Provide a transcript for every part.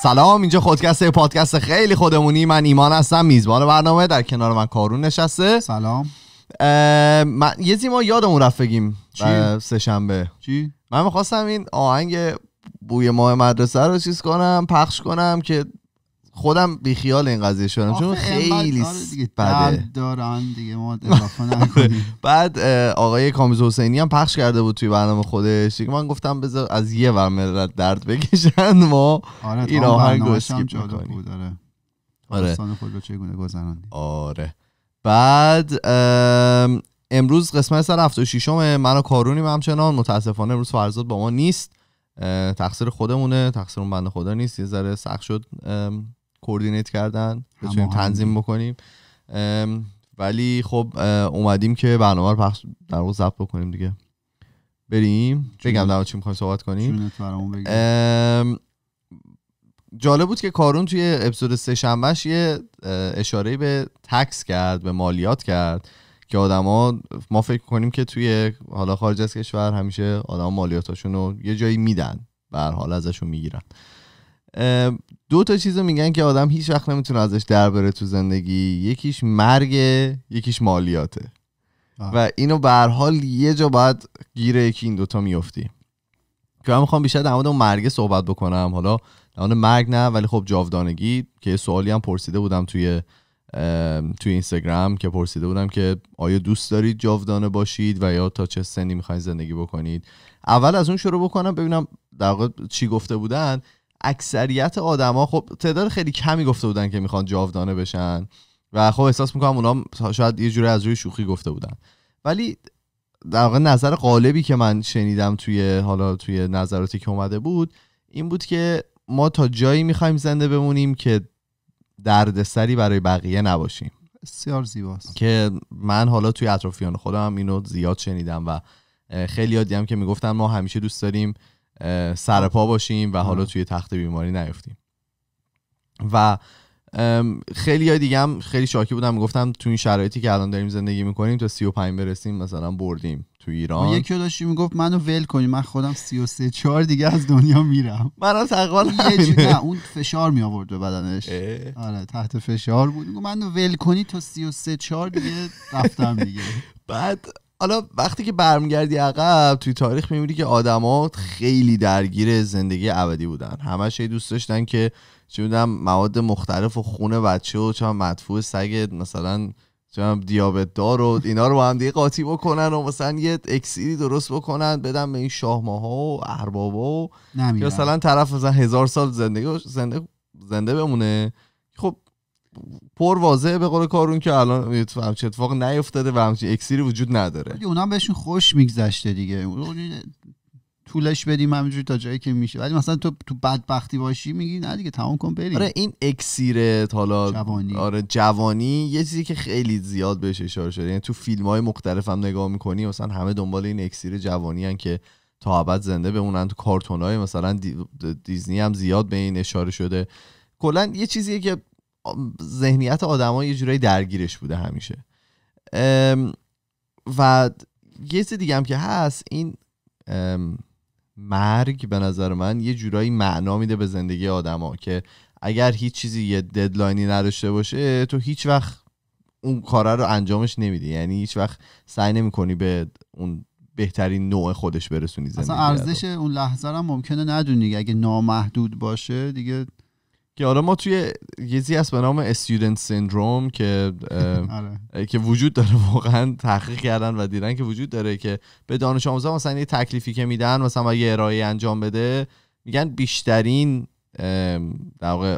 سلام اینجا خودکسته پادکست خیلی خودمونی من ایمان هستم میزبان برنامه در کنار من کارون نشسته سلام من یه زیما یادمون رفت بگیم سه شنبه چی من میخواستم این آهنگ بوی ماه مدرسه رو چیز کنم پخش کنم که خودم بیخیال این قضیه شدم چون خیلی آره بده دارن دیگه ما آره. بعد آقای کامیز حسینی هم پخش کرده بود توی برنامه خودش من گفتم بذار از یه ور درد بکشن ما آره، این آهنگ رو بود آره آره آره بعد امروز قسمت سر م من و کارونیم همچنان متاسفانه امروز فرزاد با ما نیست تقصیر خودمونه تقصیر اون بنده خدا نیست یه ذره سخت شد کوردینیت کردن بتونیم تنظیم بکنیم ولی خب اومدیم که برنامه رو پخش در واقع ضبط بکنیم دیگه بریم بگم در چی میخوایم صحبت کنیم جالب بود که کارون توی اپیزود سه شنبهش یه اشاره به تکس کرد به مالیات کرد که آدما ما فکر کنیم که توی حالا خارج از کشور همیشه آدما مالیاتاشون رو یه جایی میدن به حال ازشون میگیرن دو تا چیز میگن که آدم هیچ وقت نمیتونه ازش در بره تو زندگی یکیش مرگ یکیش مالیاته و اینو به حال یه جا باید گیر یکی این دوتا میفتی که من میخوام بیشتر در مورد مرگ صحبت بکنم حالا در مرگ نه ولی خب جاودانگی که سوالی هم پرسیده بودم توی توی اینستاگرام که پرسیده بودم که آیا دوست دارید جاودانه باشید و یا تا چه سنی میخواید زندگی بکنید اول از اون شروع بکنم ببینم در چی گفته بودن اکثریت آدما خب تعداد خیلی کمی گفته بودن که میخوان جاودانه بشن و خب احساس میکنم اونا شاید یه جوری از روی شوخی گفته بودن ولی در واقع نظر غالبی که من شنیدم توی حالا توی نظراتی که اومده بود این بود که ما تا جایی میخوایم زنده بمونیم که دردسری برای بقیه نباشیم بسیار زیباست که من حالا توی اطرافیان خودم اینو زیاد شنیدم و خیلی یادیم که میگفتن ما همیشه دوست داریم سرپا باشیم و حالا توی تخت بیماری نیفتیم و خیلی های دیگه هم خیلی شاکی بودم گفتم تو این شرایطی که الان داریم زندگی میکنیم تا 35 برسیم مثلا بردیم تو ایران یکی داشتی میگفت منو ول کنیم من خودم 33 4 دیگه از دنیا میرم من یه اقوال اون فشار می آورد به بدنش آره تحت فشار بود منو ول کنی تا 33 4 دیگه رفتم دیگه بعد حالا وقتی که برمیگردی عقب توی تاریخ میبینی که آدما خیلی درگیر زندگی ابدی بودن همش دوست داشتن که چه میدونم مواد مختلف و خون بچه و چه مدفوع سگ مثلا چون دیابت دار و اینا رو با هم دیگه قاطی بکنن و مثلا یه اکسیری درست بکنن بدن به این شاهماها و اربابا و مثلا طرف مثلا هزار سال زندگی زنده زنده بمونه پر واضحه به قول کارون که الان همچین اتفاق نیفتاده و همچین اکسیری وجود نداره اونا بهشون خوش میگذشته دیگه طولش بدیم همینجوری تا جایی که میشه ولی مثلا تو تو بدبختی باشی میگی نه دیگه تمام کن بریم آره این اکسیر حالا جوانی. آره جوانی یه چیزی که خیلی زیاد بهش اشاره شده یعنی تو فیلم های مختلف هم نگاه میکنی مثلا همه دنبال این اکسیر جوانی هن که تا ابد زنده بمونن تو کارتون های مثلا دیزنی هم زیاد به این اشاره شده کلا یه چیزیه که ذهنیت آدما یه جورایی درگیرش بوده همیشه و یه چیز دیگه هم که هست این مرگ به نظر من یه جورایی معنا میده به زندگی آدما که اگر هیچ چیزی یه ددلاینی نداشته باشه تو هیچ وقت اون کارا رو انجامش نمیدی یعنی هیچ وقت سعی نمیکنی به اون بهترین نوع خودش برسونی زندگی اصلا ارزش اون لحظه رو ممکنه ندونی اگه نامحدود باشه دیگه که حالا ما توی یه هست به نام استودنت سندروم که آره. که وجود داره واقعا تحقیق کردن و دیدن که وجود داره که به دانش آموزا مثلا یه تکلیفی که میدن مثلا یه ارائه انجام بده میگن بیشترین در واقع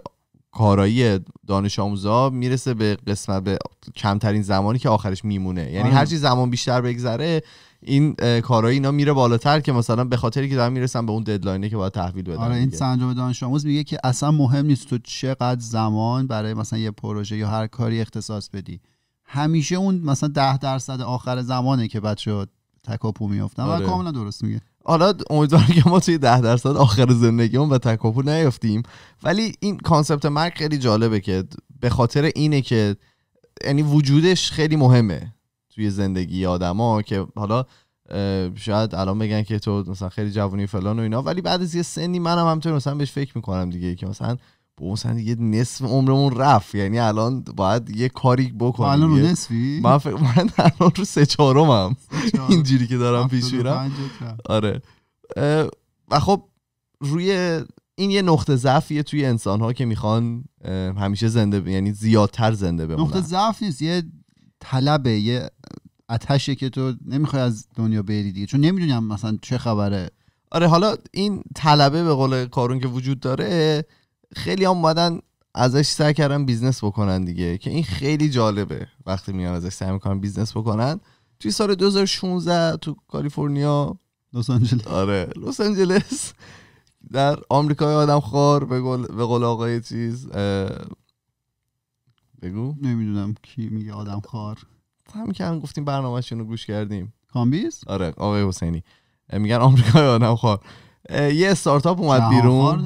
کارایی دانش آموزا میرسه به قسمت به کمترین زمانی که آخرش میمونه یعنی آره. هرچی زمان بیشتر بگذره این کارهای اینا میره بالاتر که مثلا به خاطری که دارن میرسن به اون ددلاینی که باید تحویل بدن آره این سنجام دانش آموز میگه که اصلا مهم نیست تو چقدر زمان برای مثلا یه پروژه یا هر کاری اختصاص بدی همیشه اون مثلا ده درصد آخر زمانه که بچه تکاپو میافتن آره. و کاملا درست میگه حالا امیدوارم که ما توی ده درصد آخر زندگیمون و تکاپو نیفتیم ولی این کانسپت مرگ خیلی جالبه که به خاطر اینه که یعنی وجودش خیلی مهمه توی زندگی آدما که حالا شاید الان بگن که تو مثلا خیلی جوونی فلان و اینا ولی بعد از یه سنی منم همینطور مثلا بهش فکر میکنم دیگه که مثلا با مثلا نصف عمرمون رفت یعنی الان باید یه کاری بکنیم الان رو من فکر من الان رو سه چهارمم اینجوری که دارم پیش میرم آره و خب روی این یه نقطه ضعفیه توی انسان ها که میخوان همیشه زنده یعنی زیادتر زنده بمونن نقطه ضعف یه طلبه یه اتشه که تو نمیخوای از دنیا بری دیگه چون نمیدونم مثلا چه خبره آره حالا این طلبه به قول کارون که وجود داره خیلی هم ازش سعی کردن بیزنس بکنن دیگه که این خیلی جالبه وقتی میان ازش سعی میکنن بیزنس بکنن توی سال 2016 تو کالیفرنیا لس آنجلس آره لس آنجلس در آمریکای آدم خار به قول به قول آقای چیز بگو نمیدونم کی میگه آدم خار همین که هم گفتیم برنامهشون رو گوش کردیم کامبیز آره آقای حسینی میگن آمریکای آدم خوار یه استارتاپ اومد بیرون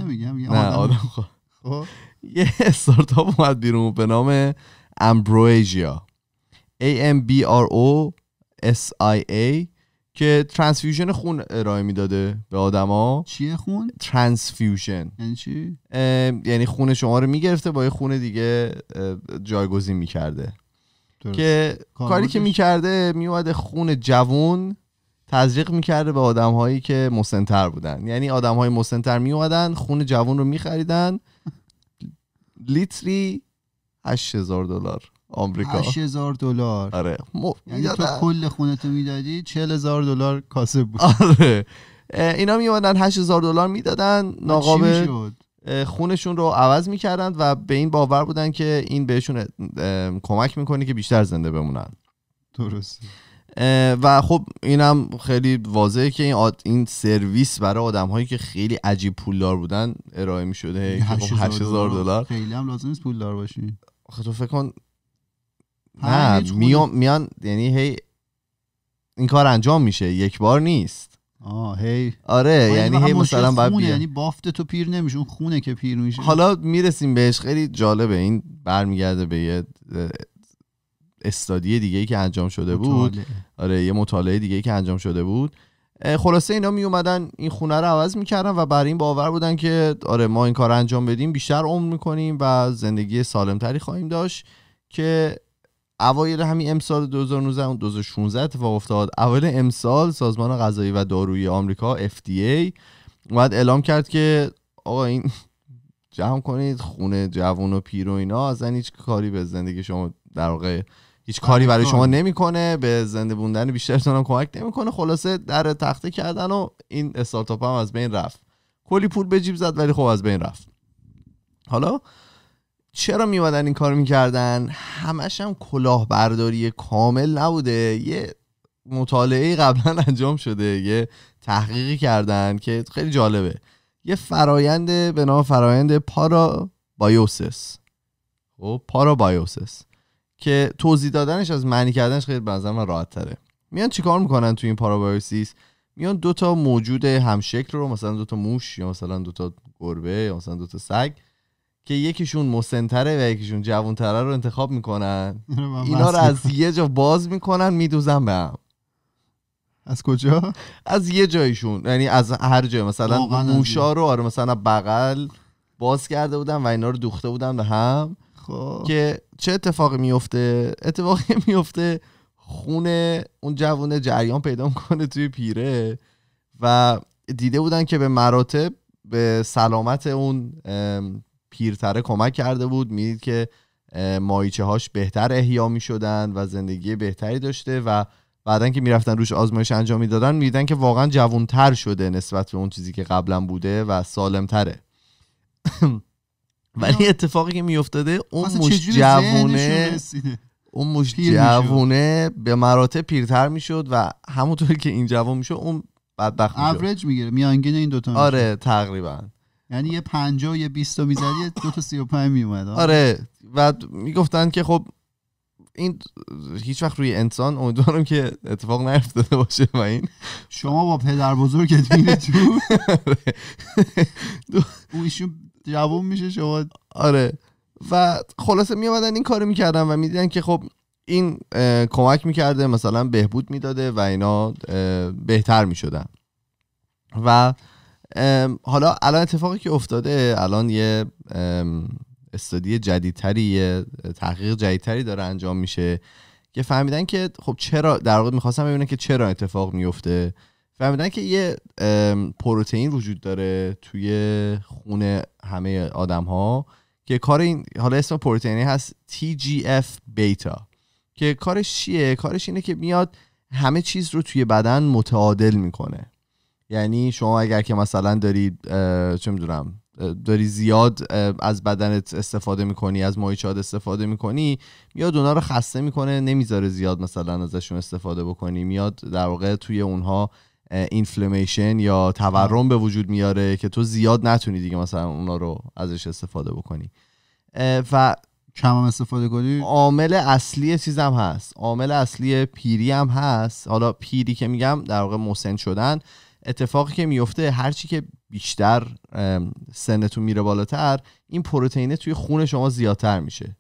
نه آدم خوار خب. یه استارتاپ اومد بیرون به نام امبرویجیا A M B R O S I A که ترانسفیوژن خون ارائه میداده به آدما چیه خون ترانسفیوژن یعنی چی یعنی خون شما رو میگرفته با یه خون دیگه جایگزین میکرده که کاری که میکرده میواده خون جوون تزریق میکرده به آدم هایی که مسنتر بودن یعنی آدم های مسنتر میوادن خون جوون رو میخریدن لیتری 8000 دلار آمریکا 8000 دلار آره یعنی تو کل خونتو میدادی 40000 دلار کاسب بود آره اینا میومدن 8000 دلار میدادن ناقابل خونشون رو عوض میکردن و به این باور بودن که این بهشون کمک میکنه که بیشتر زنده بمونن درست و خب اینم خیلی واضحه که این, این سرویس برای آدم هایی که خیلی عجیب پولدار بودن ارائه می شده 8000 دلار خیلی هم لازم پولدار باشی خب تو فکر کن نه میان میان یعنی هی این کار انجام میشه یک بار نیست آه هی آره یعنی هی مثلا بعد یعنی بافت تو پیر نمیشه اون خونه که پیر میشه حالا میرسیم بهش خیلی جالبه این برمیگرده به یه استادی دیگه ای که انجام شده بود مطالعه. آره یه مطالعه دیگه ای که انجام شده بود خلاصه اینا می اومدن این خونه رو عوض میکردن و برای این باور بودن که آره ما این کار انجام بدیم بیشتر عمر میکنیم و زندگی سالمتری خواهیم داشت که اوایل همین امسال 2019 اون 2016 اتفاق افتاد اول امسال سازمان غذایی و دارویی آمریکا FDA اومد اعلام کرد که آقا این جمع کنید خونه جوان و پیر و اینا اصلا هیچ کاری به زندگی شما در واقع هیچ کاری برای شما نمیکنه به زنده بوندن بیشتر هم کمک نمیکنه خلاصه در تخته کردن و این استارتاپ هم از بین رفت کلی پول به جیب زد ولی خب از بین رفت حالا چرا میمدن این کار میکردن همش هم کلاهبرداری کامل نبوده یه مطالعه قبلا انجام شده یه تحقیقی کردن که خیلی جالبه یه فرایند به نام فرایند پارا بایوسس خب پارا بایوسس که توضیح دادنش از معنی کردنش خیلی بنظر من راحت تره میان چیکار میکنن تو این پارابایوسیس میان دوتا موجود همشکل رو مثلا دوتا موش یا مثلا دوتا گربه یا مثلا دوتا سگ که یکیشون مسنتره و یکیشون جوانتره رو انتخاب میکنن اینا رو از یه جا باز میکنن میدوزن به هم از کجا؟ از یه جایشون یعنی از هر جای مثلا موشا رو آره مثلا بغل باز کرده بودن و اینا رو دوخته بودن به هم خب. که چه اتفاقی میفته اتفاقی میفته خونه اون جوونه جریان پیدا میکنه توی پیره و دیده بودن که به مراتب به سلامت اون پیرتره کمک کرده بود میدید که مایچه هاش بهتر احیا می شدن و زندگی بهتری داشته و بعدا که میرفتن روش آزمایش انجام میدادن میدیدن که واقعا جوانتر شده نسبت به اون چیزی که قبلا بوده و سالمتره ولی اتفاقی که میافتاده اون مش جوونه اون مش جوونه به مراتب پیرتر میشد و همونطور که این جوان میشد اون بدبخت میشد میگیره میانگین این دوتا آره تقریبا یعنی یه 50 یه 20 تا میزدی دو تا میومد آره و میگفتن که خب این هیچ وقت روی انسان امیدوارم که اتفاق نیفتاده باشه و این شما با پدر بزرگ تو او ایشون جوون میشه شما آره و خلاصه می این کارو میکردن و میدیدن که خب این کمک میکرده مثلا بهبود میداده و اینا بهتر میشدن و حالا الان اتفاقی که افتاده الان یه استادی جدیدتری یه تحقیق جدیدتری داره انجام میشه که فهمیدن که خب چرا در واقع میخواستم ببینن که چرا اتفاق میفته فهمیدن که یه پروتئین وجود داره توی خون همه آدم ها که کار این حالا اسم پروتئینی هست TGF بیتا که کارش چیه کارش اینه که میاد همه چیز رو توی بدن متعادل میکنه یعنی شما اگر که مثلا داری چه میدونم داری زیاد از بدنت استفاده میکنی از مایچاد استفاده میکنی میاد اونها رو خسته میکنه نمیذاره زیاد مثلا ازشون استفاده بکنی میاد در واقع توی اونها اینفلمیشن یا تورم به وجود میاره که تو زیاد نتونی دیگه مثلا اونا رو ازش استفاده بکنی و کم هم استفاده کنی عامل اصلی چیزم هست عامل اصلی پیری هم هست حالا پیری که میگم در واقع شدن اتفاقی که میفته هرچی که بیشتر سنتون میره بالاتر این پروتئینه توی خون شما زیادتر میشه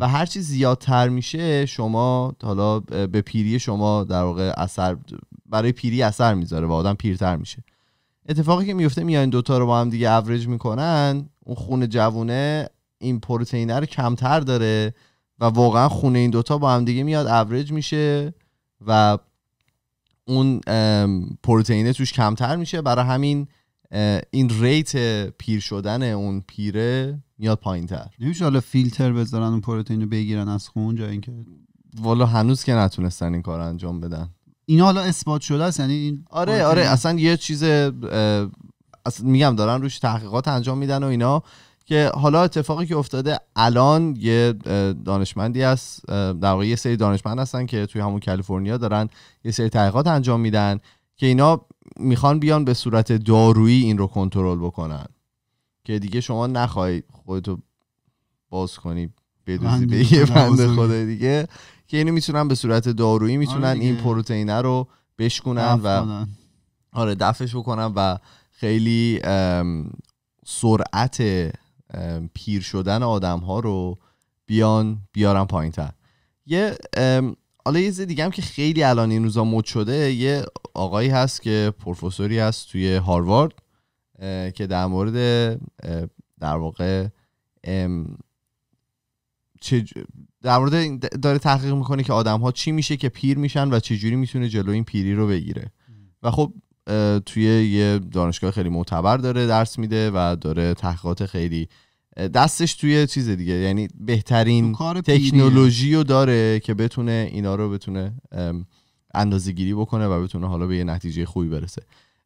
و هرچی زیادتر میشه شما حالا به پیری شما در واقع اثر برای پیری اثر میذاره و آدم پیرتر میشه اتفاقی که میفته میان دوتا رو با هم دیگه اوریج میکنن اون خون جوونه این پروتئینه رو کمتر داره و واقعا خون این دوتا با هم دیگه میاد اوریج میشه و اون پروتئینه توش کمتر میشه برای همین این ریت پیر شدن اون پیره میاد پایین تر نمیشه حالا فیلتر بذارن اون پروتئین رو بگیرن از خون جایی اینکه والا هنوز که نتونستن این کار انجام بدن اینا حالا اثبات شده است یعنی این آره آره اصلا یه چیز میگم دارن روش تحقیقات انجام میدن و اینا که حالا اتفاقی که افتاده الان یه دانشمندی هست در واقع یه سری دانشمند هستن که توی همون کالیفرنیا دارن یه سری تحقیقات انجام میدن که اینا میخوان بیان به صورت دارویی این رو کنترل بکنن که دیگه شما نخواهید خودتو باز کنی بدوزی به یه بند خدا دیگه که اینو میتونن به صورت دارویی آره میتونن این پروتئینه رو بشکنن و آره دفعش بکنن و خیلی سرعت پیر شدن آدم ها رو بیان بیارن پایین تر یه حالا یه دیگه هم که خیلی الان این روزا مد شده یه آقایی هست که پروفسوری هست توی هاروارد که در مورد در واقع در مورد داره تحقیق میکنه که آدم ها چی میشه که پیر میشن و چجوری میتونه جلو این پیری رو بگیره و خب توی یه دانشگاه خیلی معتبر داره درس میده و داره تحقیقات خیلی دستش توی چیز دیگه یعنی بهترین تکنولوژی رو داره که بتونه اینا رو بتونه اندازه گیری بکنه و بتونه حالا به یه نتیجه خوبی برسه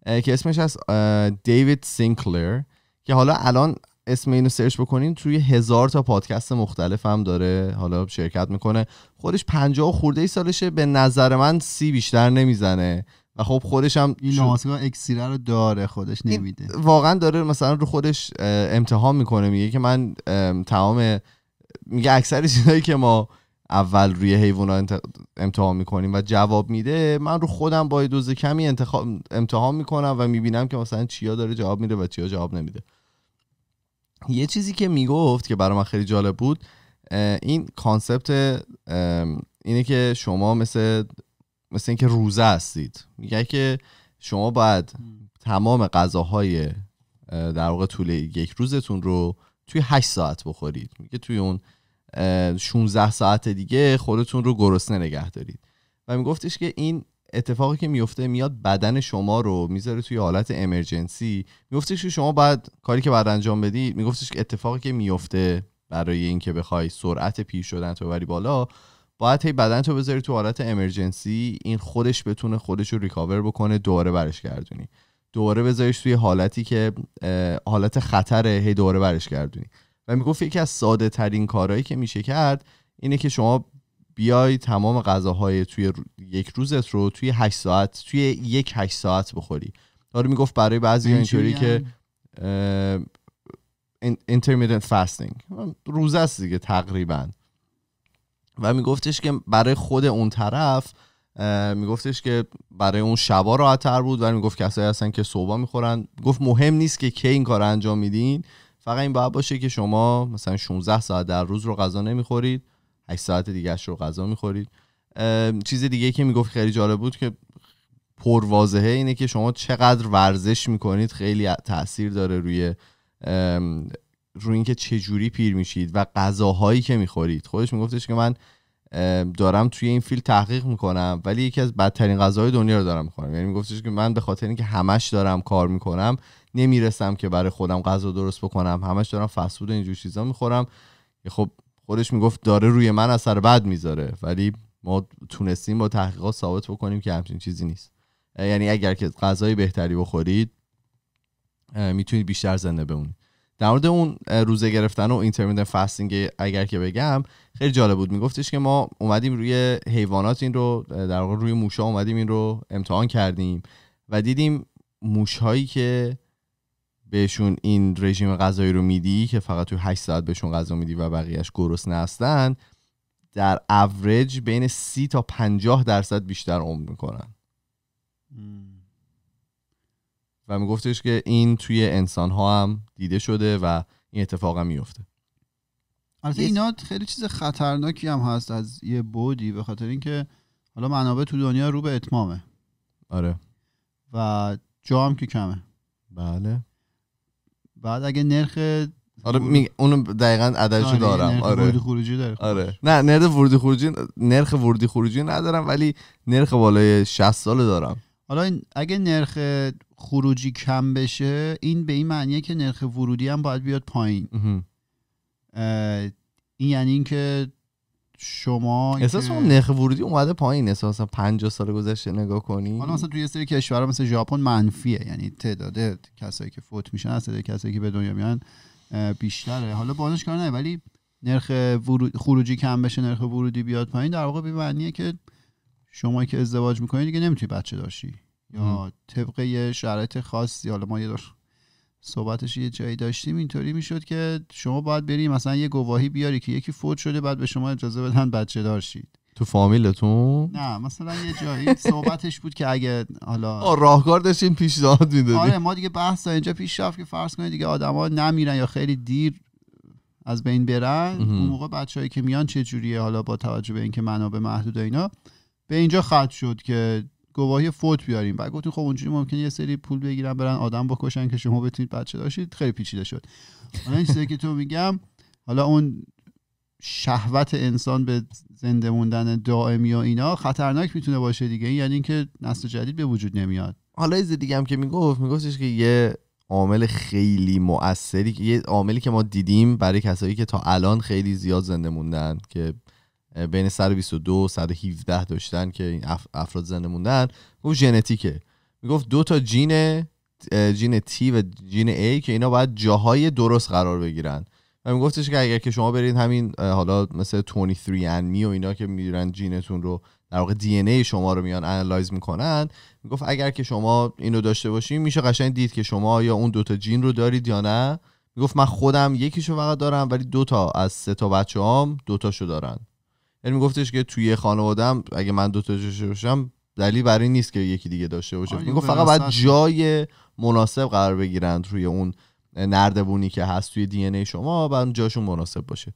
که اسمش از دیوید سینکلر که حالا الان اسم اینو سرچ بکنین توی هزار تا پادکست مختلف هم داره حالا شرکت میکنه خودش پنجاه خورده ای سالشه به نظر من سی بیشتر نمیزنه و خب خودش هم این ناسگاه اکسیره رو داره خودش نمیده واقعا داره مثلا رو خودش امتحان میکنه میگه که من تمام میگه اکثر چیزایی که ما اول روی حیوان امتحان میکنیم و جواب میده من رو خودم با دوز کمی امتحان میکنم و میبینم که مثلا چیا داره جواب میده و چیا جواب نمیده یه چیزی که میگفت که برای من خیلی جالب بود این کانسپت اینه که شما مثل مثل اینکه روزه هستید میگه که شما باید تمام غذاهای در واقع طول یک روزتون رو توی 8 ساعت بخورید میگه توی اون 16 ساعت دیگه خودتون رو گرسنه نگه دارید و میگفتش که این اتفاقی که میفته میاد بدن شما رو میذاره توی حالت امرجنسی میگفتش که شما بعد کاری که بعد انجام بدید میگفتش که اتفاقی که میفته برای اینکه بخوای سرعت پیش شدن تو بری بالا باید هی بدن تو بذاری تو حالت امرجنسی این خودش بتونه خودش رو ریکاور بکنه دوباره برش گردونی دوباره بذاریش توی حالتی که حالت خطره هی دوباره برش گردونی و میگفت یکی از ساده ترین کارهایی که میشه کرد اینه که شما بیای تمام غذاهای توی یک روزت رو توی 8 ساعت توی یک 8 ساعت بخوری داره میگفت برای بعضی اینجوری که intermittent fasting روزه است دیگه تقریبا و میگفتش که برای خود اون طرف میگفتش که برای اون شبا راحت بود و میگفت کسایی هستن که صبح میخورن گفت مهم نیست که کی این کار انجام میدین فقط این باید باشه که شما مثلا 16 ساعت در روز رو غذا نمیخورید 8 ساعت دیگهش رو غذا میخورید چیز دیگه که میگفت خیلی جالب بود که پرواضحه اینه که شما چقدر ورزش میکنید خیلی تاثیر داره روی روی اینکه چه جوری پیر میشید و غذاهایی که میخورید خودش میگفتش که من دارم توی این فیل تحقیق میکنم ولی یکی از بدترین غذاهای دنیا رو دارم میخورم یعنی میگفتش که من به خاطر اینکه همش دارم کار میکنم نمیرسم که برای خودم غذا درست بکنم همش دارم فسود اینجور چیزا میخورم خب خودش میگفت داره روی من اثر بد میذاره ولی ما تونستیم با تحقیقات ثابت بکنیم که همچین چیزی نیست یعنی اگر که غذای بهتری بخورید میتونید بیشتر زنده بمونید در مورد اون روزه گرفتن و اینترمیدن فستینگ اگر که بگم خیلی جالب بود میگفتش که ما اومدیم روی حیوانات این رو در واقع روی موشا اومدیم این رو امتحان کردیم و دیدیم موش که بهشون این رژیم غذایی رو میدی که فقط توی 8 ساعت بهشون غذا میدی و بقیهش گرسنه نستن در اورج بین 30 تا 50 درصد بیشتر عمر میکنن و میگفتش که این توی انسان ها هم دیده شده و این اتفاق هم میفته البته اینا خیلی چیز خطرناکی هم هست از یه بودی به خاطر اینکه حالا منابع تو دنیا رو به اتمامه آره و جا هم که کمه بله بعد اگه نرخ آره می... اونو دقیقا عددشو آره، دارم نرخ آره ورودی خروجی داره آره نه نرخ ورودی خروجی نرخ ورودی خروجی ندارم ولی نرخ بالای 60 ساله دارم حالا اگه نرخ خروجی کم بشه این به این معنیه که نرخ ورودی هم باید بیاد پایین این یعنی اینکه شما احساس نرخ ورودی اومده پایین اساسا 50 سال گذشته نگاه کنی حالا مثلا توی سری کشورها مثل ژاپن منفیه یعنی تعداد کسایی که فوت میشن از تعداد کسایی که به دنیا میان بیشتره حالا بازش کار نه ولی نرخ ورود... خروجی کم بشه نرخ ورودی بیاد پایین در واقع به معنیه که شما که ازدواج میکنی دیگه نمیتونی بچه داشی، یا طبق یه شرایط خاصی حالا ما یه دار صحبتش یه جایی داشتیم اینطوری میشد که شما باید بریم مثلا یه گواهی بیاری که یکی فوت شده بعد به شما اجازه بدن بچه داشتید تو فامیلتون نه مثلا یه جایی صحبتش بود که اگه حالا راهکار داشتین پیشنهاد میدادی آره ما دیگه بحث اینجا پیش که فرض کنید دیگه آدما نمیرن یا خیلی دیر از بین برن اون موقع بچههایی که میان چه جوریه حالا با توجه به اینکه منابع محدود اینا به اینجا خط شد که گواهی فوت بیاریم بعد گفتیم خب اونجوری ممکنه یه سری پول بگیرن برن آدم بکشن که شما بتونید بچه داشتید خیلی پیچیده شد حالا این چیزی که تو میگم حالا اون شهوت انسان به زنده موندن دائمی و اینا خطرناک میتونه باشه دیگه این یعنی اینکه نسل جدید به وجود نمیاد حالا از دیگه هم که میگفت میگفتش که یه عامل خیلی مؤثری یه عاملی که ما دیدیم برای کسایی که تا الان خیلی زیاد زنده موندن که بین 122 و 117 داشتن که این افراد زنده موندن گفت ژنتیکه میگفت دو تا جین جین تی و جین ای که اینا باید جاهای درست قرار بگیرن و میگفتش که اگر که شما برید همین حالا مثل 23 انمی و اینا که میگیرن جینتون رو در واقع دی ای شما رو میان انالایز میکنن میگفت اگر که شما اینو داشته باشین میشه قشنگ دید که شما یا اون دوتا جین رو دارید یا نه میگفت من خودم یکیشو فقط دارم ولی دوتا از سه تا بچه‌هام دوتاشو دارن یعنی میگفتش که توی خانوادم اگه من تا داشته باشم دلیل برای نیست که یکی دیگه داشته باشه آره، میگفت فقط باید جای مناسب قرار بگیرند روی اون نردبونی که هست توی دی ای شما بعد جاشون مناسب باشه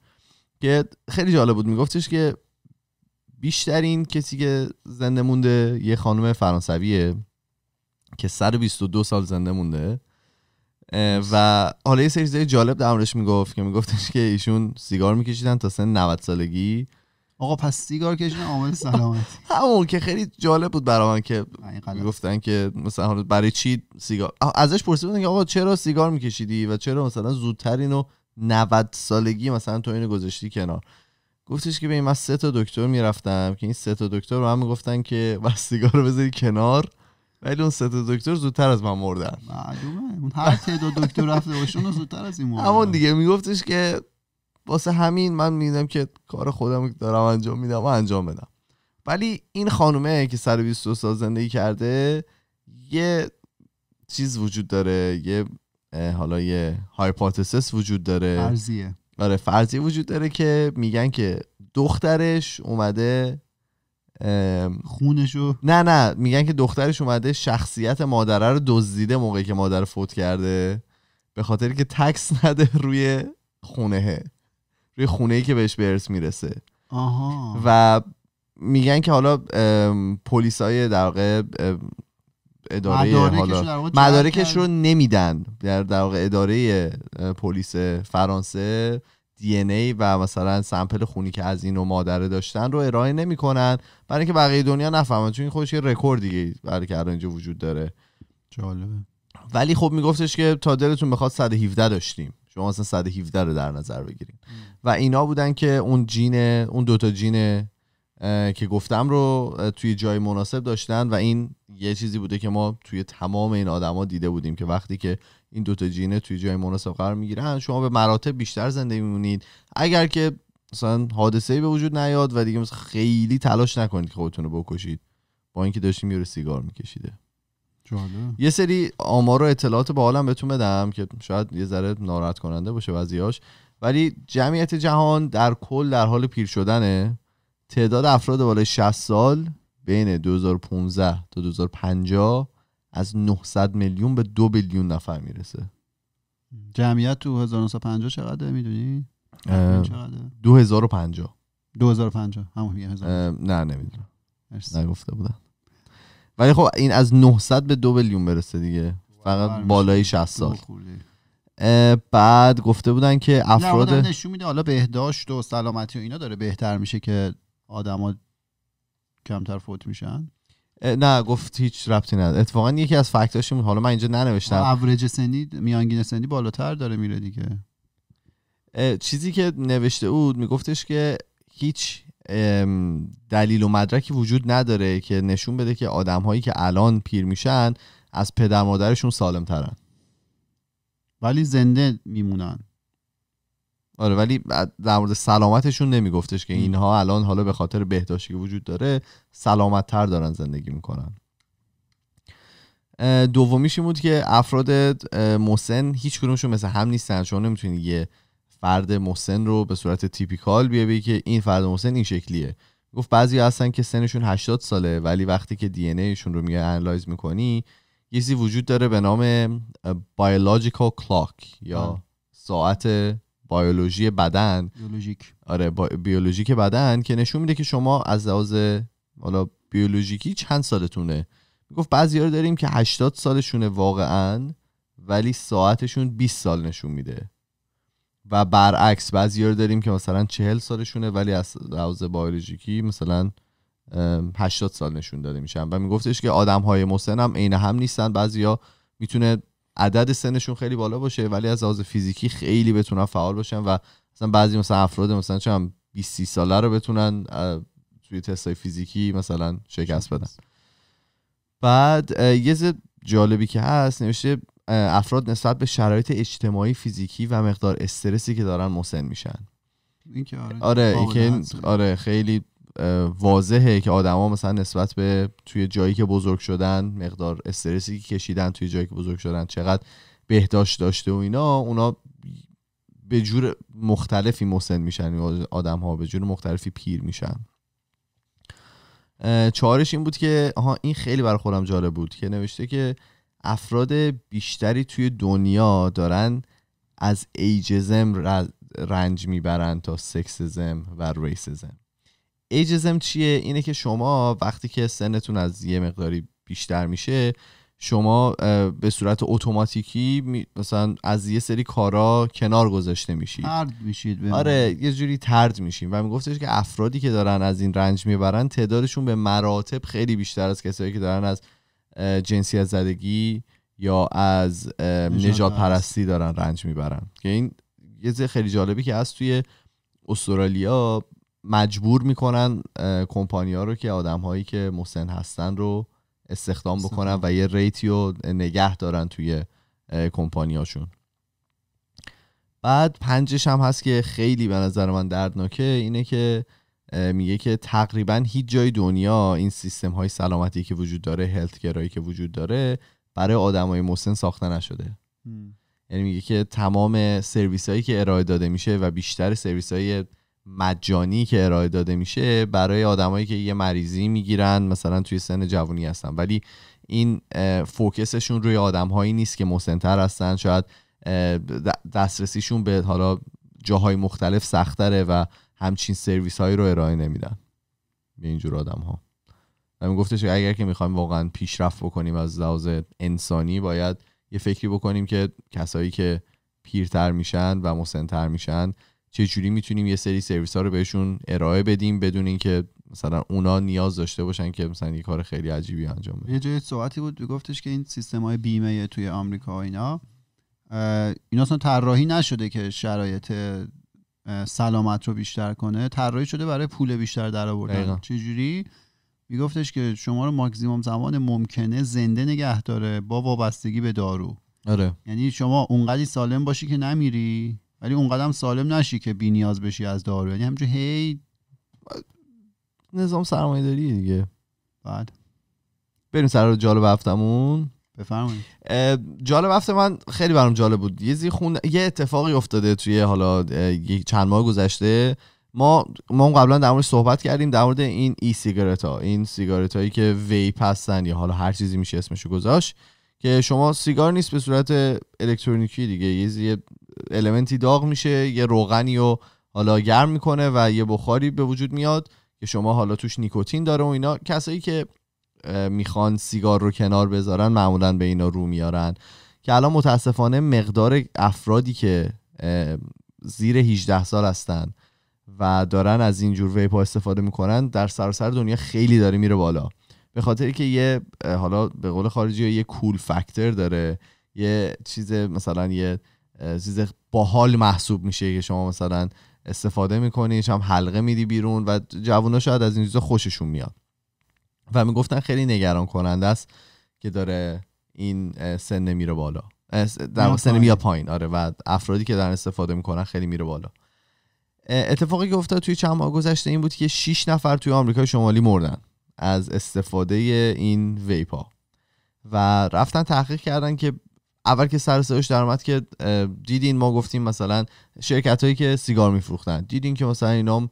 که خیلی جالب بود میگفتش که بیشترین کسی که زنده مونده یه خانم فرانسویه که 122 سال زنده مونده و حالا یه سری جالب در میگفت که میگفتش که ایشون سیگار میکشیدن تا سن 90 سالگی آقا پس سیگار کشیدن عامل سلامت همون که خیلی جالب بود برای من که گفتن که مثلا برای چی سیگار ازش بودن که آقا چرا سیگار میکشیدی و چرا مثلا زودتر اینو 90 سالگی مثلا تو اینو گذاشتی کنار گفتش که به این من سه تا دکتر میرفتم که این سه تا دکتر رو هم میگفتن که بس سیگار رو بذاری کنار ولی اون سه تا دکتر زودتر از من مردن معلومه اون هر تعداد دکتر رفته باشون زودتر از این مردن همون دیگه میگفتش که واسه همین من میدونم که کار خودم دارم انجام میدم و انجام بدم ولی این خانومه که سر 22 سال زندگی کرده یه چیز وجود داره یه حالا یه هایپاتسس وجود داره فرضیه آره فرضیه وجود داره که میگن که دخترش اومده خونشو نه نه میگن که دخترش اومده شخصیت مادره رو دزدیده موقعی که مادر فوت کرده به خاطر که تکس نده روی خونهه روی خونه ای که بهش به میرسه و میگن که حالا پلیس های در واقع اداره مدارکش رو نمیدن در در واقع اداره پلیس فرانسه دی ای و مثلا سمپل خونی که از این و مادره داشتن رو ارائه نمیکنن برای اینکه بقیه دنیا نفهمن چون این خودش یه رکورد دیگه برای که اینجا وجود داره جالبه ولی خب میگفتش که تا دلتون بخواد 117 داشتیم شما مثلا 117 رو در نظر بگیرین و اینا بودن که اون جین اون دوتا جین که گفتم رو توی جای مناسب داشتن و این یه چیزی بوده که ما توی تمام این آدما دیده بودیم که وقتی که این دوتا جینه توی جای مناسب قرار میگیرن شما به مراتب بیشتر زنده میمونید اگر که مثلا حادثه به وجود نیاد و دیگه خیلی تلاش نکنید که خودتون رو بکشید با اینکه داشتیم یه سیگار میکشیده یه سری آمار و اطلاعات با حالم بهتون بدم که شاید یه ذره ناراحت کننده باشه وضعیاش ولی جمعیت جهان در کل در حال پیر شدنه تعداد افراد بالای 60 سال بین 2015 تا 2050 از 900 میلیون به 2 بیلیون نفر میرسه جمعیت تو 1950 چقدر میدونی؟ 2050 2050 همون نه نمیدونم نگفته بودم ولی خب این از 900 به 2 بلیون برسه دیگه فقط بالای 60 سال بعد گفته بودن که افراد نشون میده حالا بهداشت و سلامتی و اینا داره بهتر میشه که آدما کمتر فوت میشن نه گفت هیچ ربطی نداره اتفاقا یکی از فکتاش حالا من اینجا ننوشتم اوریج سنی میانگین سنی بالاتر داره میره دیگه چیزی که نوشته بود میگفتش که هیچ دلیل و مدرکی وجود نداره که نشون بده که آدم هایی که الان پیر میشن از پدر مادرشون سالم ترن ولی زنده میمونن آره ولی در مورد سلامتشون نمیگفتش که اینها الان حالا به خاطر بهداشتی که وجود داره سلامت تر دارن زندگی میکنن دومیش این بود که افراد مسن هیچ مثل هم نیستن شما نمیتونید یه فرد محسن رو به صورت تیپیکال بیاری که این فرد محسن این شکلیه گفت بعضی هستن که سنشون 80 ساله ولی وقتی که دی رو میگه انلایز میکنی یه چیزی وجود داره به نام بایولوژیکال کلاک یا ساعت بیولوژی بدن بیولوژیک آره بیولوژیک بدن که نشون میده که شما از لحاظ حالا بیولوژیکی چند سالتونه گفت بعضی رو داریم که 80 سالشونه واقعا ولی ساعتشون 20 سال نشون میده و برعکس بعضی رو داریم که مثلا چهل سالشونه ولی از لحاظ بایولوژیکی مثلا 80 سال نشون داده میشن و میگفتش که آدم های مسن هم عین هم نیستن بعضیا میتونه عدد سنشون خیلی بالا باشه ولی از لحاظ فیزیکی خیلی بتونن فعال باشن و مثلا بعضی مثلا افراد مثلا چم 20 30 ساله رو بتونن توی تستای فیزیکی مثلا شکست بدن بعد یه جالبی که هست نوشته افراد نسبت به شرایط اجتماعی فیزیکی و مقدار استرسی که دارن مسن میشن این آره آره, این آره خیلی واضحه که آدما مثلا نسبت به توی جایی که بزرگ شدن مقدار استرسی که کشیدن توی جایی که بزرگ شدن چقدر بهداشت داشته و اینا اونا به جور مختلفی مسن میشن آدم ها به جور مختلفی پیر میشن چهارش این بود که آها این خیلی برای خودم جالب بود که نوشته که افراد بیشتری توی دنیا دارن از ایجزم رنج میبرن تا سکسزم و ریسزم ایجزم چیه؟ اینه که شما وقتی که سنتون از یه مقداری بیشتر میشه شما به صورت اتوماتیکی مثلا از یه سری کارا کنار گذاشته میشید ترد میشید آره یه جوری ترد میشیم و میگفتش که افرادی که دارن از این رنج میبرن تعدادشون به مراتب خیلی بیشتر از کسایی که دارن از جنسیت زدگی یا از نجات پرستی دارن رنج میبرن که این یه خیلی جالبی که از توی استرالیا مجبور میکنن ها رو که آدم هایی که مسن هستن رو استخدام بکنن و یه ریتی رو نگه دارن توی هاشون بعد پنجش هم هست که خیلی به نظر من دردناکه اینه که میگه که تقریبا هیچ جای دنیا این سیستم های سلامتی که وجود داره هلت که وجود داره برای های مسن ساخته نشده یعنی میگه که تمام سرویس هایی که ارائه داده میشه و بیشتر سرویس های مجانی که ارائه داده میشه برای آدمایی که یه مریضی میگیرن مثلا توی سن جوانی هستن ولی این فوکسشون روی آدم هایی نیست که مسنتر هستن شاید دسترسیشون به حالا جاهای مختلف سختره و همچین سرویس هایی رو ارائه نمیدن به اینجور آدم ها همین گفتش اگر که میخوایم واقعا پیشرفت بکنیم از لحاظ انسانی باید یه فکری بکنیم که کسایی که پیرتر میشن و مسنتر میشن چجوری میتونیم یه سری سرویس ها رو بهشون ارائه بدیم بدون اینکه مثلا اونا نیاز داشته باشن که مثلا یه کار خیلی عجیبی انجام بدن یه جای صحبتی بود گفتش که این سیستم های بیمه توی آمریکا و اینا اینا اصلا طراحی نشده که شرایط سلامت رو بیشتر کنه طراحی شده برای پول بیشتر در آوردن چجوری میگفتش که شما رو ماکزیموم زمان ممکنه زنده نگه داره با وابستگی به دارو آره. یعنی شما اونقدی سالم باشی که نمیری ولی اونقدر سالم نشی که بی نیاز بشی از دارو یعنی همچون هی نظام سرمایه داری دیگه بعد بریم سر جالب هفتمون بفرمایید جالب هفته من خیلی برام جالب بود یه خون یه اتفاقی افتاده توی حالا چند ماه گذشته ما ما قبلا در مورد صحبت کردیم در مورد این ای سیگارت ها این سیگارت هایی که ویپ هستن یا حالا هر چیزی میشه اسمشو گذاشت که شما سیگار نیست به صورت الکترونیکی دیگه یه زی المنتی داغ میشه یه روغنی و حالا گرم میکنه و یه بخاری به وجود میاد که شما حالا توش نیکوتین داره و اینا کسایی که میخوان سیگار رو کنار بذارن معمولا به اینا رو میارن که الان متاسفانه مقدار افرادی که زیر 18 سال هستن و دارن از این اینجور ویپا استفاده میکنن در سراسر دنیا خیلی داره میره بالا به خاطر که یه حالا به قول خارجی یه کول فکتر داره یه چیز مثلا یه چیز باحال محسوب میشه که شما مثلا استفاده میکنی هم حلقه میدی بیرون و جوونا شاید از این چیزا خوششون میاد و میگفتن خیلی نگران کننده است که داره این سن میره بالا در سن میاد پایین آره و افرادی که دارن استفاده میکنن خیلی میره بالا اتفاقی که افتاد توی چند ماه گذشته این بود که 6 نفر توی آمریکا شمالی مردن از استفاده این ویپا و رفتن تحقیق کردن که اول که سر صداش در اومد که دیدین ما گفتیم مثلا شرکت هایی که سیگار میفروختن دیدین که مثلا اینام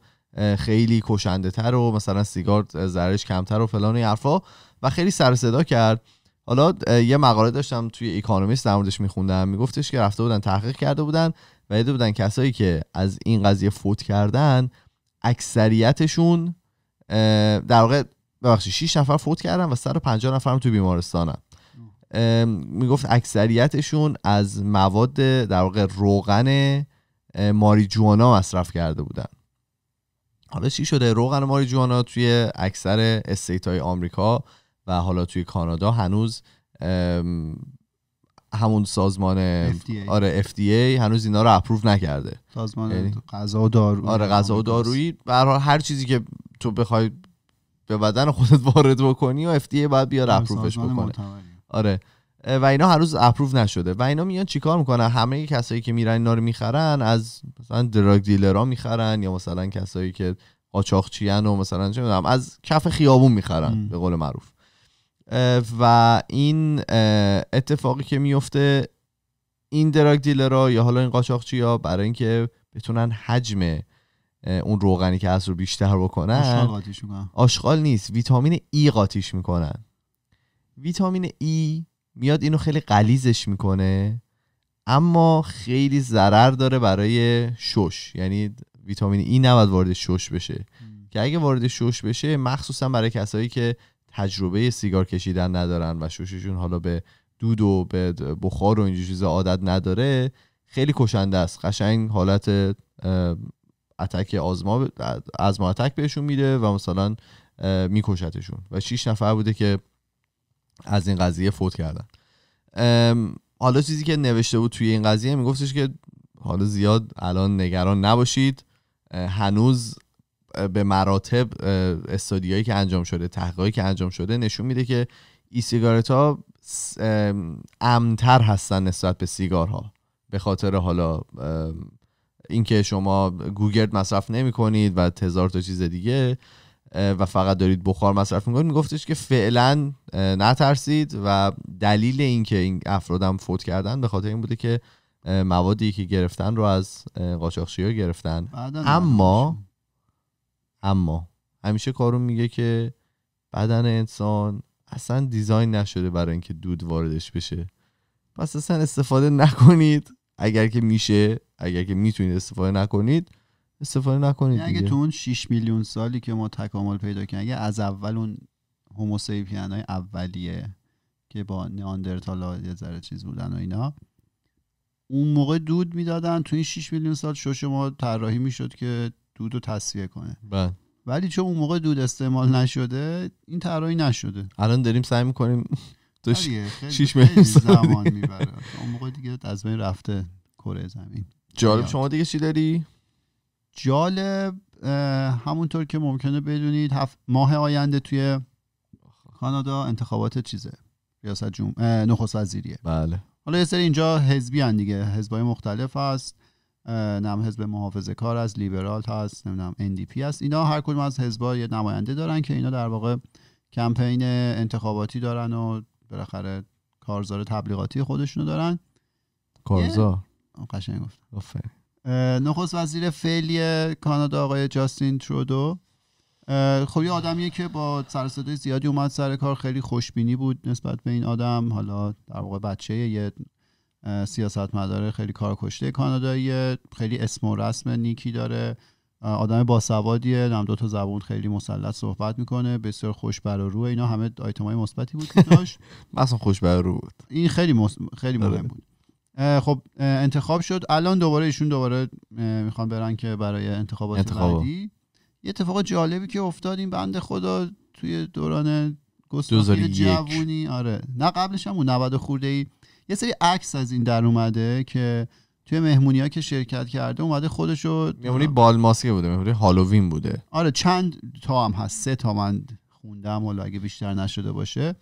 خیلی کشنده تر و مثلا سیگار ضررش کمتر و فلان این حرفا و خیلی سر صدا کرد حالا یه مقاله داشتم توی اکانومیست در موردش میخوندم میگفتش که رفته بودن تحقیق کرده بودن و دیده بودن کسایی که از این قضیه فوت کردن اکثریتشون در واقع ببخشید 6 نفر فوت کردن و 150 نفرم توی تو بیمارستانن میگفت اکثریتشون از مواد در واقع روغن ماریجوانا مصرف کرده بودن حالا چی شده روغن ماریجوانا توی اکثر استیت های آمریکا و حالا توی کانادا هنوز همون سازمان FDA. آره FDA هنوز اینا رو اپروف نکرده سازمان یعنی غذا و دارویی آره غذا و دارویی و هر چیزی که تو بخوای به بدن خودت وارد بکنی و FDA باید بیار آره، اپروفش بکنه آره و اینا هنوز اپروف نشده و اینا میان چیکار میکنن همه کسایی که میرن اینا رو میخرن از مثلا دراگ دیلرها میخرن یا مثلا کسایی که قاچاقچیان و مثلا چه میدونم از کف خیابون میخرن به قول معروف و این اتفاقی که میفته این دراگ دیلرها یا حالا این ها برای اینکه بتونن حجم اون روغنی که از رو بیشتر بکنن آشغال نیست ویتامین ای e قاتیش میکنن ویتامین ای e میاد اینو خیلی قلیزش میکنه اما خیلی ضرر داره برای شش یعنی ویتامین ای نباید وارد شش بشه که اگه وارد شش بشه مخصوصا برای کسایی که تجربه سیگار کشیدن ندارن و شوششون حالا به دود و به بخار و اینجور چیزا عادت نداره خیلی کشنده است قشنگ حالت اتک آزما اتک بهشون میده و مثلا میکشتشون و 6 نفر بوده که از این قضیه فوت کردن حالا چیزی که نوشته بود توی این قضیه میگفتش که حالا زیاد الان نگران نباشید هنوز به مراتب استادیایی که انجام شده تحقیقاتی که انجام شده نشون میده که ای سیگارت ها امتر هستن نسبت به سیگارها به خاطر حالا اینکه شما گوگرد مصرف نمی کنید و هزار تا چیز دیگه و فقط دارید بخار مصرف میکنید میگفتش که فعلا نترسید و دلیل اینکه این افرادم فوت کردن به خاطر این بوده که موادی که گرفتن رو از ها گرفتن اما اما همیشه کارون میگه که بدن انسان اصلا دیزاین نشده برای اینکه دود واردش بشه پس اصلا استفاده نکنید اگر که میشه اگر که میتونید استفاده نکنید استفاده نکنید اگه تو اون 6 میلیون سالی که ما تکامل پیدا کردیم اگه از اول اون هوموسیپین های اولیه که با نئاندرتال یه ذره چیز بودن و اینا اون موقع دود میدادن تو این 6 میلیون سال شو ما طراحی میشد که دود رو تصفیه کنه بله ولی چون اون موقع دود استعمال نشده این طراحی نشده الان داریم سعی میکنیم تو 6 میلیون زمان میبره اون موقع دیگه از بین رفته کره زمین جالب شما دیگه چی داری جالب همونطور که ممکنه بدونید هفت ماه آینده توی کانادا انتخابات چیزه ریاست جمع... نخست وزیریه بله حالا یه سری اینجا حزبی هن دیگه حزبای مختلف هست نم حزب محافظه کار از لیبرال هست نمیدونم NDP هست اینا هر کدوم از حزبا یه نماینده دارن که اینا در واقع کمپین انتخاباتی دارن و بالاخره کارزار تبلیغاتی خودشونو دارن کارزار قشنگ گفت نخست وزیر فعلی کانادا آقای جاستین ترودو خب یه آدمیه که با سرسده زیادی اومد سر کار خیلی خوشبینی بود نسبت به این آدم حالا در واقع بچه یه مداره خیلی کارکشته کاناداییه خیلی اسم و رسم نیکی داره آدم باسوادیه هم دو تا زبون خیلی مسلط صحبت میکنه بسیار خوش بر رو اینا همه آیتم های مثبتی بود که داشت مثلا خوش بر رو بود این خیلی مص... خیلی مهم آره. بود خب انتخاب شد الان دوباره ایشون دوباره میخوان برن که برای انتخابات انتخاب. یه اتفاق جالبی که افتاد این بند خدا توی دوران گستاخی جوونی آره نه قبلش هم اون 90 خورده ای یه سری عکس از این در اومده که توی مهمونی ها که شرکت کرده اومده خودشو مهمونی بال بوده مهمونی هالووین بوده آره چند تا هم هست سه تا من خوندم ولی اگه بیشتر نشده باشه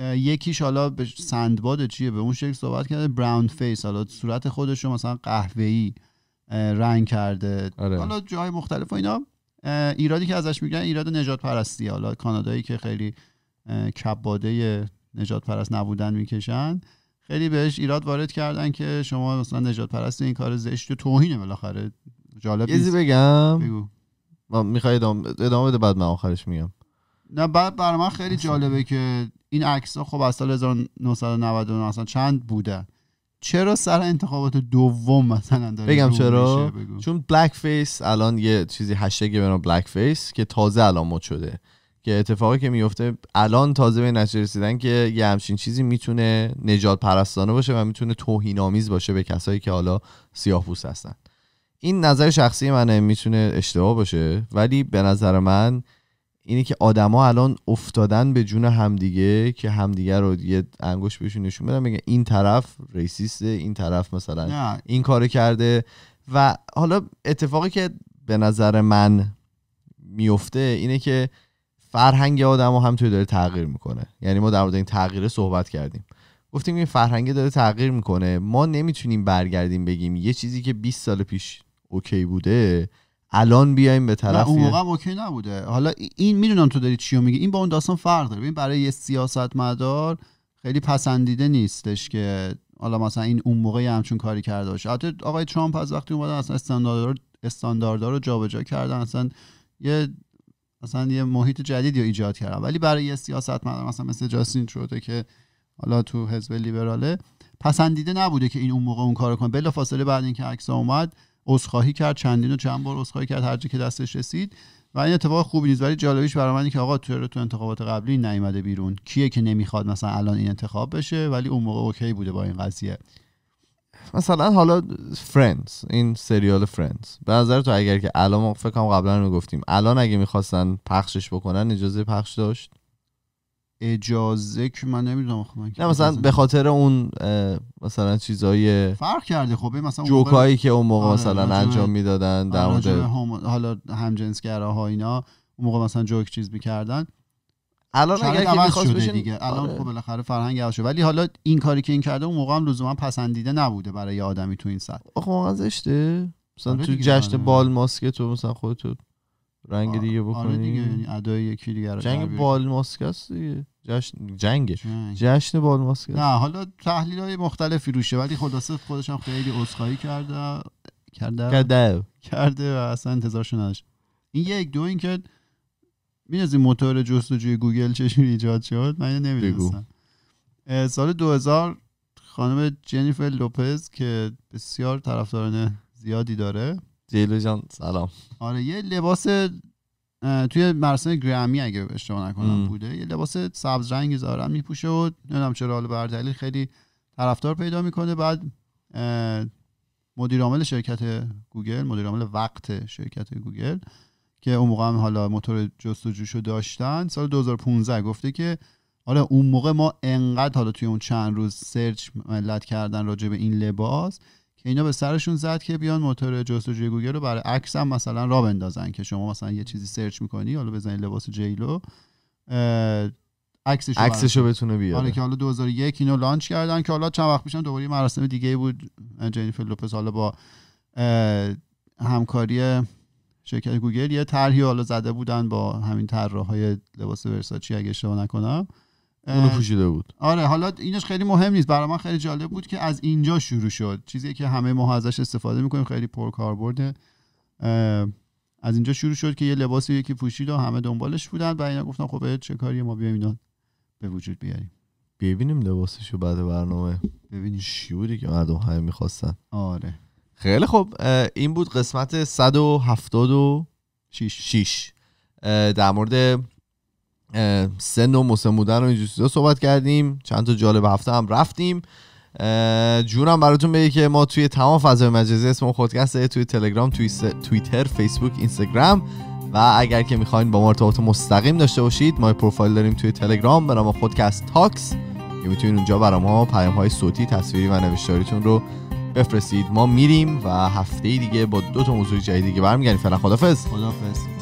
یکیش حالا به سندباد چیه به اون شکل صحبت کرده براون فیس حالا صورت خودش رو مثلا قهوه‌ای رنگ کرده آره. حالا جای مختلف و اینا ایرادی که ازش میگن ایراد نجات پرستی حالا کانادایی که خیلی کباده نجات پرست نبودن میکشن خیلی بهش ایراد وارد کردن که شما مثلا نجات پرست این کار زشت و توهینه بالاخره جالب بگم بگو. میخوای ادامه بده بعد من آخرش میگم نه بعد برای من خیلی جالبه که این عکس ها خب از سال 1999 اصلا چند بوده چرا سر انتخابات دوم مثلا داره بگم چرا چون بلک فیس الان یه چیزی هشتگی به نام بلک فیس که تازه الان شده که اتفاقی که میفته الان تازه به نتیجه رسیدن که یه همچین چیزی میتونه نجات پرستانه باشه و میتونه آمیز باشه به کسایی که حالا سیاه پوست هستن این نظر شخصی منه میتونه اشتباه باشه ولی به نظر من اینه که آدما الان افتادن به جون همدیگه که همدیگه رو یه انگوش بهشون نشون بدن بگن این طرف ریسیسته این طرف مثلا نه. این کارو کرده و حالا اتفاقی که به نظر من میفته اینه که فرهنگ آدم هم توی داره تغییر میکنه یعنی ما در مورد این تغییر صحبت کردیم گفتیم این فرهنگ داره تغییر میکنه ما نمیتونیم برگردیم بگیم یه چیزی که 20 سال پیش اوکی بوده الان بیایم به طرف اون موقع اوکی نبوده حالا این میدونم تو داری چی میگی این با اون داستان فرق داره ببین برای یه سیاستمدار خیلی پسندیده نیستش که حالا مثلا این اون موقع همچون کاری کرده باشه حتی آقای ترامپ از وقتی اومدن اصلا استانداردها رو رو جابجا کردن اصلا یه اصلا یه محیط جدیدی رو ایجاد کردن ولی برای یه سیاستمدار مثلا مثل جاستین تروده که حالا تو حزب لیبراله پسندیده نبوده که این اون موقع اون کارو کنه بلافاصله بعد اینکه عکس اومد عذرخواهی کرد چندین و چند بار عذرخواهی کرد هر که دستش رسید و این اتفاق خوبی نیست ولی جالبیش برای من که آقا تو تو انتخابات قبلی نیامده بیرون کیه که نمیخواد مثلا الان این انتخاب بشه ولی اون موقع اوکی بوده با این قضیه مثلا حالا فرندز این سریال فرندز به نظر تو اگر که الان فکر کنم قبلا رو گفتیم الان اگه میخواستن پخشش بکنن اجازه پخش داشت اجازه که من نمیدونم من نه مثلا به خاطر اون مثلا چیزای فرق کرده خب مثلا جوکایی که اون موقع آره مثلا انجام میدادن در آره، مورد آره هم... حالا گراها اینا اون موقع مثلا جوک چیز میکردن الان اگر که میخواست دیگه الان آره. خب بالاخره فرهنگ عوض شده ولی حالا این کاری که این کرده اون موقع هم لزوما پسندیده نبوده برای آدمی تو این سطح آخه واقعا زشته مثلا آره تو جشن بال ماسک تو مثلا خودت رنگ دیگه آره بکنی آره دیگه یعنی ادای یکی دیگه جنگ بالماسکاست دیگه جشن جنگ جشن نه حالا تحلیل های مختلفی روشه ولی خلاصه خب خودش هم خیلی اسخایی کرده کرده کرده و اصلا انتظارش نداشت این یک دو این اینکه میدونی موتور جستجوی گوگل چجوری ایجاد شد من نمیدونستم سال 2000 خانم جنیفر لوپز که بسیار طرفداران زیادی داره جیلو جان سلام آره یه لباس توی مراسم گرمی اگه اشتباه نکنم بوده یه لباس سبز رنگی ظاهرا میپوشه و نمیدونم چرا حالا بر دلیل خیلی طرفدار پیدا میکنه بعد مدیر عامل شرکت گوگل مدیر عامل وقت شرکت گوگل که اون موقع هم حالا موتور جستجوشو داشتن سال 2015 گفته که حالا آره، اون موقع ما انقدر حالا توی اون چند روز سرچ ملت کردن راجع به این لباس که اینا به سرشون زد که بیان موتور جستجوی گوگل رو برای عکس هم مثلا را بندازن که شما مثلا یه چیزی سرچ میکنی حالا بزنی لباس جیلو عکسش عکسشو بتونه بیاره حالا آره که حالا 2001 اینو لانچ کردن که حالا چند وقت پیشم دوباره مراسم دیگه بود جنیفر لوپز حالا با همکاری شرکت گوگل یه طرحی حالا زده بودن با همین های لباس ورساچی اگه اشتباه نکنم اونو پوشیده بود آره حالا اینش خیلی مهم نیست برای من خیلی جالب بود که از اینجا شروع شد چیزی که همه ما ازش استفاده میکنیم خیلی پرکاربرده از اینجا شروع شد که یه لباسی یکی پوشید و همه دنبالش بودن و اینا گفتن خب چه کاری ما بیایم اینا به وجود بیاریم ببینیم لباسشو بعد برنامه ببینیم شیوری که مردم همه میخواستن آره خیلی خب این بود قسمت 176 در مورد سن و مسن بودن و اینجور صحبت کردیم چند تا جالب هفته هم رفتیم جونم براتون بگه که ما توی تمام فضای مجازی اسم خودکسته توی تلگرام توی توییتر فیسبوک اینستاگرام و اگر که میخواین با ما ارتباط مستقیم داشته باشید ما پروفایل داریم توی تلگرام به نام خودکست تاکس که میتونید اونجا برای ما پیام های صوتی تصویری و نوشتاریتون رو بفرستید ما میریم و هفته دیگه با دو تا موضوع جدید دیگه برمیگردیم فعلا خدافظ خدافظ